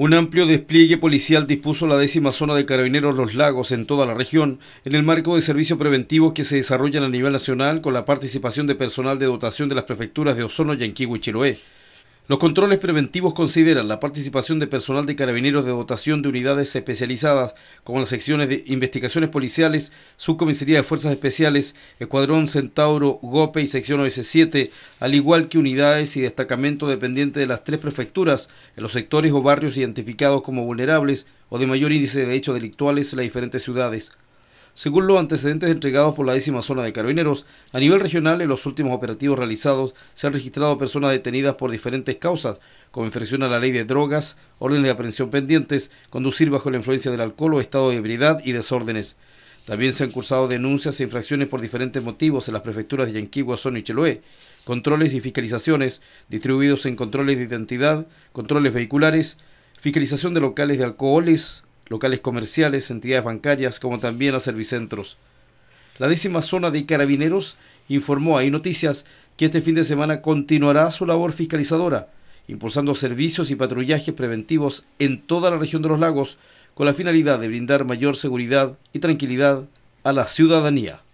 Un amplio despliegue policial dispuso la décima zona de carabineros Los Lagos en toda la región, en el marco de servicios preventivos que se desarrollan a nivel nacional con la participación de personal de dotación de las prefecturas de Osono, Yanquivo y Chiloé. Los controles preventivos consideran la participación de personal de carabineros de dotación de unidades especializadas, como las secciones de investigaciones policiales, subcomisaría de fuerzas especiales, escuadrón Centauro, GOPE y sección OS7, al igual que unidades y destacamentos dependientes de las tres prefecturas, en los sectores o barrios identificados como vulnerables o de mayor índice de hechos delictuales en las diferentes ciudades. Según los antecedentes entregados por la décima zona de carabineros, a nivel regional en los últimos operativos realizados se han registrado personas detenidas por diferentes causas, como infracción a la ley de drogas, órdenes de aprehensión pendientes, conducir bajo la influencia del alcohol o estado de ebriedad y desórdenes. También se han cursado denuncias e infracciones por diferentes motivos en las prefecturas de Yanqui, y Cheloé, controles y fiscalizaciones distribuidos en controles de identidad, controles vehiculares, fiscalización de locales de alcoholes, locales comerciales, entidades bancarias, como también a servicentros. La décima zona de carabineros informó a Noticias que este fin de semana continuará su labor fiscalizadora, impulsando servicios y patrullajes preventivos en toda la región de los lagos, con la finalidad de brindar mayor seguridad y tranquilidad a la ciudadanía.